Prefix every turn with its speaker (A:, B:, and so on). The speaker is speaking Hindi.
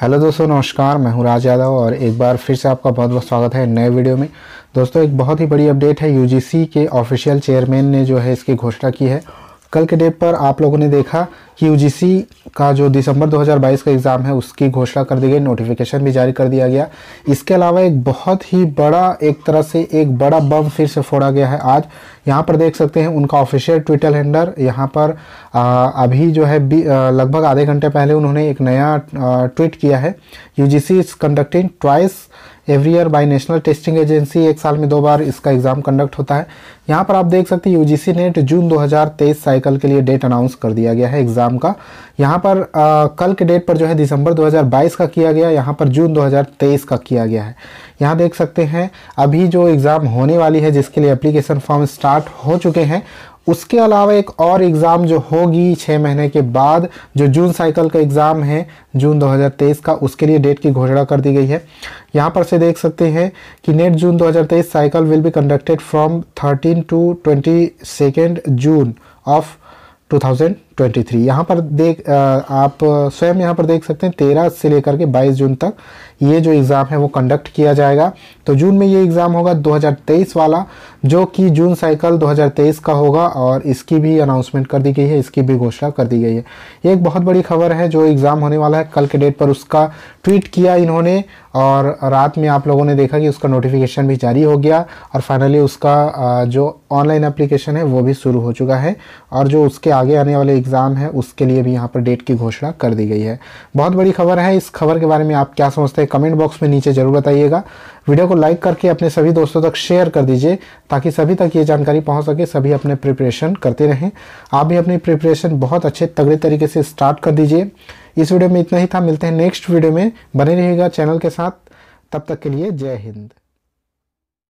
A: हेलो दोस्तों नमस्कार मैं हूं राज यादव और एक बार फिर से आपका बहुत बहुत स्वागत है नए वीडियो में दोस्तों एक बहुत ही बड़ी अपडेट है यूजीसी के ऑफिशियल चेयरमैन ने जो है इसकी घोषणा की है कल के डेट पर आप लोगों ने देखा कि यूजीसी का जो दिसंबर 2022 का एग्ज़ाम है उसकी घोषणा कर दी गई नोटिफिकेशन भी जारी कर दिया गया इसके अलावा एक बहुत ही बड़ा एक तरह से एक बड़ा बम फिर से फोड़ा गया है आज यहाँ पर देख सकते हैं उनका ऑफिशियल ट्विटर हैंडल यहाँ पर आ, अभी जो है लगभग आधे घंटे पहले उन्होंने एक नया ट्वीट किया है U G C is conducting twice every year by National Testing Agency एक साल में दो बार इसका एग्ज़ाम कंडक्ट होता है यहाँ पर आप देख सकते हैं यूजीसी नेट जून 2023 साइकिल के लिए डेट अनाउंस कर दिया गया है एग्ज़ाम का यहाँ पर आ, कल के डेट पर जो है दिसंबर 2022 का किया गया यहाँ पर जून 2023 का किया गया है यहाँ देख सकते हैं अभी जो एग्ज़ाम होने वाली है जिसके लिए एप्लीकेशन फॉर्म स्टार्ट हो चुके हैं उसके अलावा एक और एग्ज़ाम जो होगी छः महीने के बाद जो जून साइकिल का एग्ज़ाम है जून 2023 का उसके लिए डेट की घोषणा कर दी गई है यहाँ पर से देख सकते हैं कि NET June 2023 cycle will be conducted from 13 to twenty June of twenty three यहाँ पर देख आप स्वयं यहाँ पर देख सकते हैं तेरह से लेकर के बाईस जून तक ये जो एग्ज़ाम है वो कंडक्ट किया जाएगा तो जून में ये एग्ज़ाम होगा 2023 वाला जो कि जून साइकिल 2023 का होगा और इसकी भी अनाउंसमेंट कर दी गई है इसकी भी घोषणा कर दी गई है ये एक बहुत बड़ी खबर है जो एग्ज़ाम होने वाला है कल के डेट पर उसका ट्वीट किया इन्होंने और रात में आप लोगों ने देखा कि उसका नोटिफिकेशन भी जारी हो गया और फाइनली उसका जो ऑनलाइन एप्लीकेशन है वो भी शुरू हो चुका है और जो उसके आगे आने वाले एग्ज़ाम है उसके लिए भी यहाँ पर डेट की घोषणा कर दी गई है बहुत बड़ी खबर है इस खबर के बारे में आप क्या समझते हैं कमेंट बॉक्स में नीचे ज़रूर बताइएगा वीडियो को लाइक करके अपने सभी दोस्तों तक शेयर कर दीजिए ताकि सभी तक ये जानकारी पहुँच सके सभी अपने प्रिपरेशन करते रहें आप भी अपनी प्रिपरेशन बहुत अच्छे तगड़े तरीके से स्टार्ट कर दीजिए इस वीडियो में इतना ही था मिलते हैं नेक्स्ट वीडियो में बने रहेगा चैनल के साथ तब तक के लिए जय हिंद